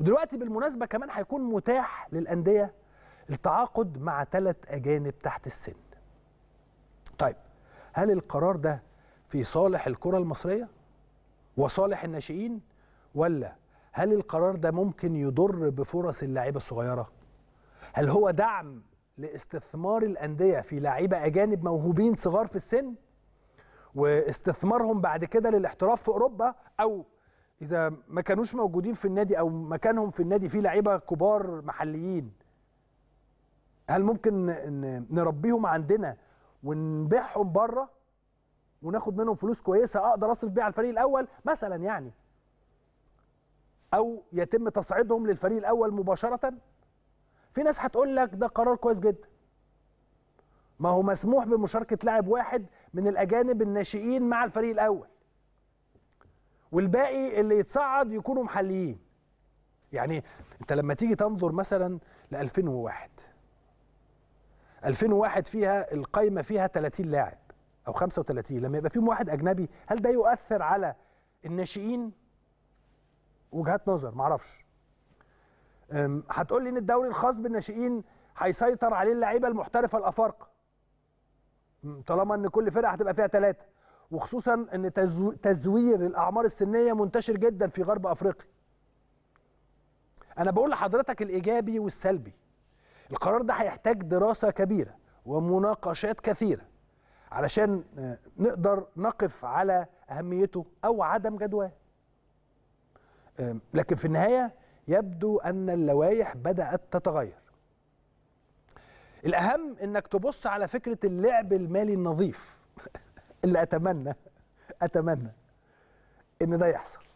ودلوقتي بالمناسبه كمان هيكون متاح للانديه التعاقد مع ثلاث اجانب تحت السن طيب هل القرار ده في صالح الكره المصريه وصالح الناشئين ولا هل القرار ده ممكن يضر بفرص اللعيبه الصغيره هل هو دعم لاستثمار الانديه في لعيبه اجانب موهوبين صغار في السن واستثمارهم بعد كده للاحتراف في اوروبا او اذا ما كانوش موجودين في النادي او مكانهم في النادي فيه لعيبه كبار محليين هل ممكن نربيهم عندنا ونبيعهم بره وناخد منهم فلوس كويسه اقدر اصرف بيها على الفريق الاول مثلا يعني او يتم تصعيدهم للفريق الاول مباشره في ناس هتقول لك ده قرار كويس جدا ما هو مسموح بمشاركه لاعب واحد من الاجانب الناشئين مع الفريق الاول والباقي اللي يتصعد يكونوا محليين يعني انت لما تيجي تنظر مثلا ل 2001 2001 فيها القايمه فيها 30 لاعب او 35 لما يبقى فيهم واحد اجنبي هل ده يؤثر على الناشئين وجهات نظر معرفش هتقول لي ان الدوري الخاص بالناشئين هيسيطر عليه اللعيبه المحترفه الافارقه طالما ان كل فرقه هتبقى فيها ثلاثه وخصوصا ان تزوير الاعمار السنيه منتشر جدا في غرب افريقيا انا بقول لحضرتك الايجابي والسلبي القرار ده هيحتاج دراسه كبيره ومناقشات كثيره علشان آه، نقدر نقف على اهميته او عدم جدواه آه، لكن في النهايه يبدو ان اللوائح بدات تتغير الاهم انك تبص على فكره اللعب المالي النظيف اللي اتمنى اتمنى ان ده يحصل